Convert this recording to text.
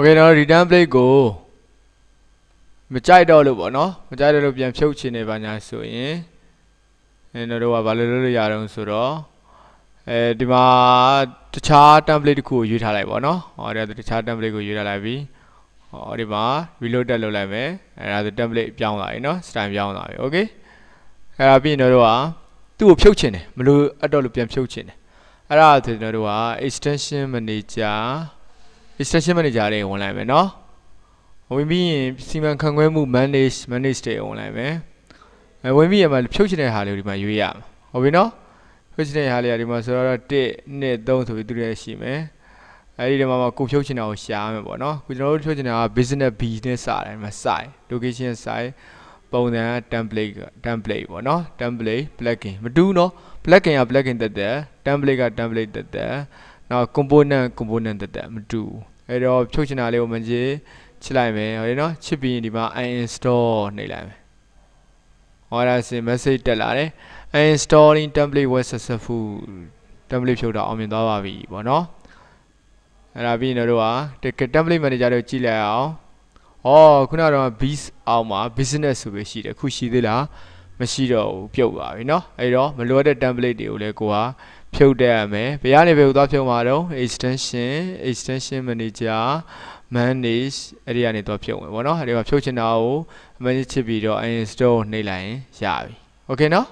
okay တော့ return plate ကိုမကြိုက်တော့လို့ပေါ့နော်မကြိုက်တော့လို့ပြန်ဖြုတ်ချင်နေပါညာဆိုရင်အဲတို့ကဘာလို့လုပ်လို့ရအောင်ဆိုတော့အဲဒီမှာတခြား template တစ်ခုကိုရွေးထားလိုက်ပေါ့နော်ဟောဒီတခြား template ကိုရွေးထားလိုက်ပြီဟောဒီမှာ reload တက်လုပ်လိုက်မယ်အဲဒါဆို template ပြောင်းလာပြီနော် style ပြောင်းလာပြီ okay အဲဒါပြီးရင်တို့ကသူ့ကိုဖြုတ်ချင်တယ်မလို့အတော့လို့ပြန်ဖြုတ်ချင်တယ်အဲ့ဒါဆိုကျွန်တော်တို့က extension manager Instruction Manager တွေဝင်လိုက်မယ်เนาะဝင်ပြီးရင်စီမံခန့်ခွဲမှု manage manage တွေဝင်လိုက်မယ်အဲဝင်ပြီးရင်မှဖြုတ်ချင်တဲ့ဟာလေးကိုဒီမှာရွေးရမှာဟုတ်ပြီเนาะဖြုတ်ချင်တဲ့ဟာလေးကဒီမှာဆိုတော့1 2 3ဆိုပြီးသူတွေရှိမယ်အဲဒီတမှာမှာကိုဖြုတ်ချင်တာကိုရှားမယ်ပေါ့เนาะကိုကျွန်တော်တို့ဖြုတ်ချင်တာက business B နဲ့စတယ်ဒီမှာ site location site ပုံစံ template template ပေါ့နော် template plugin မတူနော် plugin က plugin တက်တက် template က template တက်တက်နောက် component component တက်တက်မတူဘူးအဲ့တော့ဖြုတ်ချင်တာလေးကိုမကြည့်ချစ်လိုက်မယ်ဟုတ်တယ်နော်ချစ်ပြီးရင်ဒီမှာ uninstall နှိပ်လိုက်မယ်ဟောဒါစင် message တက်လာတယ် installing template was successful template ဖြုတ်တာအောင်မြင်သွားပါပြီပေါ့နော်အဲ့ဒါပြီးရင်တို့က template manager တို့ကြည့်လိုက်အောင်ဩခုနကတော့ biz အောင်မှာ business ဆိုပဲရှိတယ်ခုရှိသေးလားမရှိတော့ဘူးပြုတ်ပါပြီเนาะအဲ့တော့မလိုတဲ့ template တွေကိုလည်းကိုကဖြုတ်တက်ရမယ်ဘယ်ကနေဘယ်ကိုသွားဖြုတ်မှာတော့ extension extension manager manage အဲ့ဒီကနေသွားဖြုတ်ဝင်ပေါ့နော်အဲ့ဒီမှာဖြုတ်ချင်တာကို manage ချစ်ပြီးတော့ uninstall နှိပ်လိုက်ရင်ရပြီ okay နော်